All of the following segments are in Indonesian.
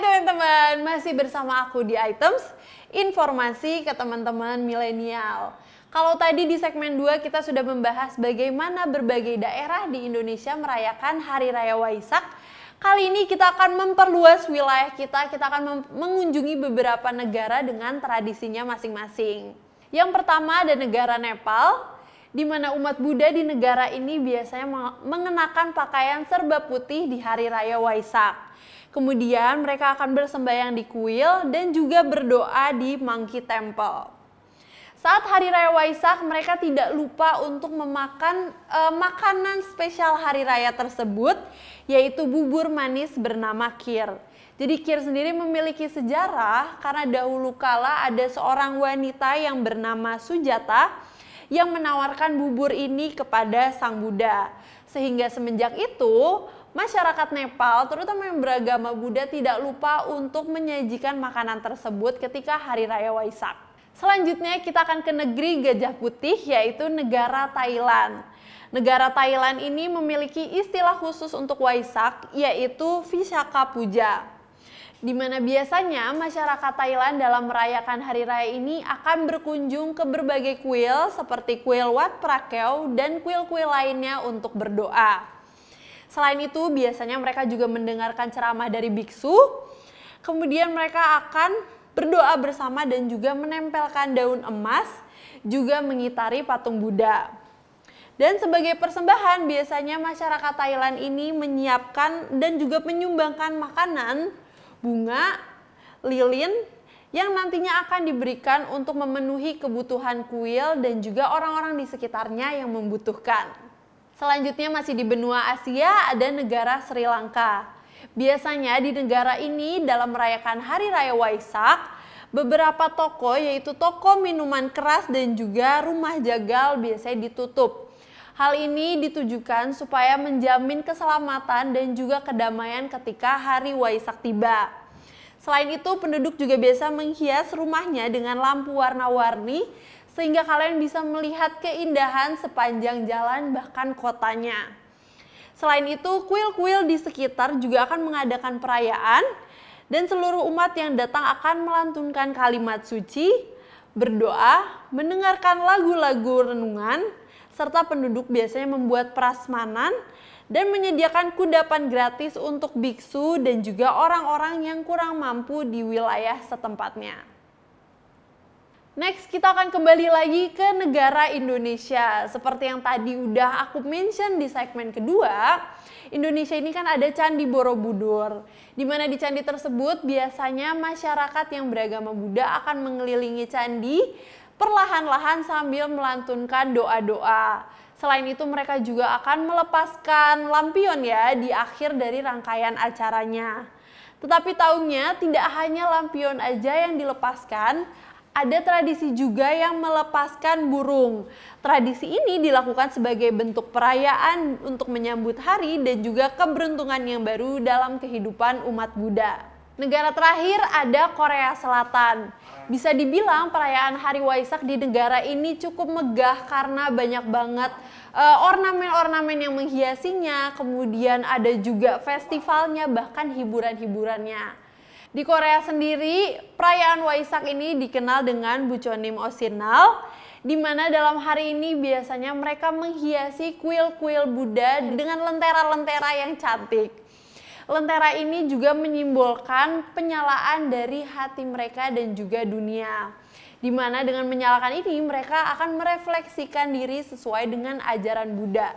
teman-teman, masih bersama aku di Items, informasi ke teman-teman milenial. Kalau tadi di segmen 2 kita sudah membahas bagaimana berbagai daerah di Indonesia merayakan Hari Raya Waisak. Kali ini kita akan memperluas wilayah kita, kita akan mengunjungi beberapa negara dengan tradisinya masing-masing. Yang pertama ada negara Nepal, di mana umat Buddha di negara ini biasanya mengenakan pakaian serba putih di hari raya Waisak. Kemudian mereka akan bersembahyang di kuil dan juga berdoa di Monkey Temple. Saat hari raya Waisak, mereka tidak lupa untuk memakan e, makanan spesial hari raya tersebut, yaitu bubur manis bernama kir. Jadi kir sendiri memiliki sejarah karena dahulu kala ada seorang wanita yang bernama Sujata yang menawarkan bubur ini kepada Sang Buddha. Sehingga semenjak itu, masyarakat Nepal, terutama yang beragama Buddha, tidak lupa untuk menyajikan makanan tersebut ketika Hari Raya Waisak. Selanjutnya kita akan ke negeri Gajah Putih yaitu negara Thailand. Negara Thailand ini memiliki istilah khusus untuk Waisak yaitu Visakha Puja di mana biasanya masyarakat Thailand dalam merayakan hari raya ini akan berkunjung ke berbagai kuil seperti kuil Wat Prakeo dan kuil-kuil lainnya untuk berdoa. Selain itu, biasanya mereka juga mendengarkan ceramah dari biksu, kemudian mereka akan berdoa bersama dan juga menempelkan daun emas, juga mengitari patung Buddha. Dan sebagai persembahan, biasanya masyarakat Thailand ini menyiapkan dan juga menyumbangkan makanan bunga, lilin yang nantinya akan diberikan untuk memenuhi kebutuhan kuil dan juga orang-orang di sekitarnya yang membutuhkan. Selanjutnya masih di benua Asia ada negara Sri Lanka. Biasanya di negara ini dalam merayakan Hari Raya Waisak, beberapa toko yaitu toko minuman keras dan juga rumah jagal biasanya ditutup. Hal ini ditujukan supaya menjamin keselamatan dan juga kedamaian ketika hari Waisak tiba. Selain itu, penduduk juga biasa menghias rumahnya dengan lampu warna-warni sehingga kalian bisa melihat keindahan sepanjang jalan bahkan kotanya. Selain itu, kuil-kuil di sekitar juga akan mengadakan perayaan dan seluruh umat yang datang akan melantunkan kalimat suci, berdoa, mendengarkan lagu-lagu renungan, serta penduduk biasanya membuat prasmanan dan menyediakan kudapan gratis untuk biksu dan juga orang-orang yang kurang mampu di wilayah setempatnya. Next, kita akan kembali lagi ke negara Indonesia. Seperti yang tadi udah aku mention di segmen kedua, Indonesia ini kan ada Candi Borobudur. Di mana di candi tersebut biasanya masyarakat yang beragama Buddha akan mengelilingi candi perlahan-lahan sambil melantunkan doa-doa. Selain itu mereka juga akan melepaskan lampion ya di akhir dari rangkaian acaranya. Tetapi tahunnya tidak hanya lampion aja yang dilepaskan, ada tradisi juga yang melepaskan burung. Tradisi ini dilakukan sebagai bentuk perayaan untuk menyambut hari dan juga keberuntungan yang baru dalam kehidupan umat Buddha. Negara terakhir ada Korea Selatan. Bisa dibilang perayaan Hari Waisak di negara ini cukup megah karena banyak banget eh, ornamen-ornamen uh, yang menghiasinya, kemudian ada juga festivalnya, bahkan hiburan-hiburannya. Di Korea sendiri, perayaan Waisak ini dikenal dengan Buchonim Osinal, di mana dalam hari ini biasanya mereka menghiasi kuil-kuil Buddha dengan lentera-lentera yang cantik. Lentera ini juga menyimbolkan penyalaan dari hati mereka dan juga dunia. Dimana dengan menyalakan ini mereka akan merefleksikan diri sesuai dengan ajaran Buddha.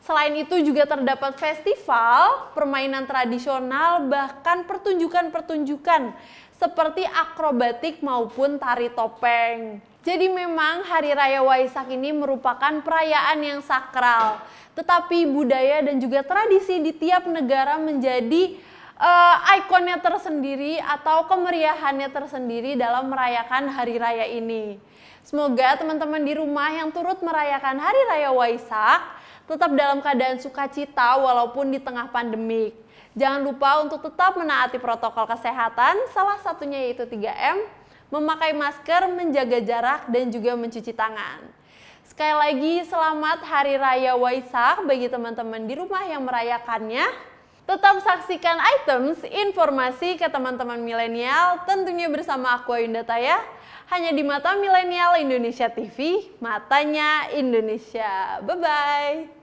Selain itu juga terdapat festival, permainan tradisional, bahkan pertunjukan-pertunjukan seperti akrobatik maupun tari topeng. Jadi memang Hari Raya Waisak ini merupakan perayaan yang sakral. Tetapi budaya dan juga tradisi di tiap negara menjadi uh, ikonnya tersendiri atau kemeriahannya tersendiri dalam merayakan Hari Raya ini. Semoga teman-teman di rumah yang turut merayakan Hari Raya Waisak tetap dalam keadaan sukacita walaupun di tengah pandemik. Jangan lupa untuk tetap menaati protokol kesehatan, salah satunya yaitu 3M, memakai masker, menjaga jarak, dan juga mencuci tangan. Sekali lagi selamat Hari Raya Waisak bagi teman-teman di rumah yang merayakannya. Tetap saksikan items informasi ke teman-teman milenial tentunya bersama aku Ayunda Taya hanya di Mata Milenial Indonesia TV, matanya Indonesia. Bye bye.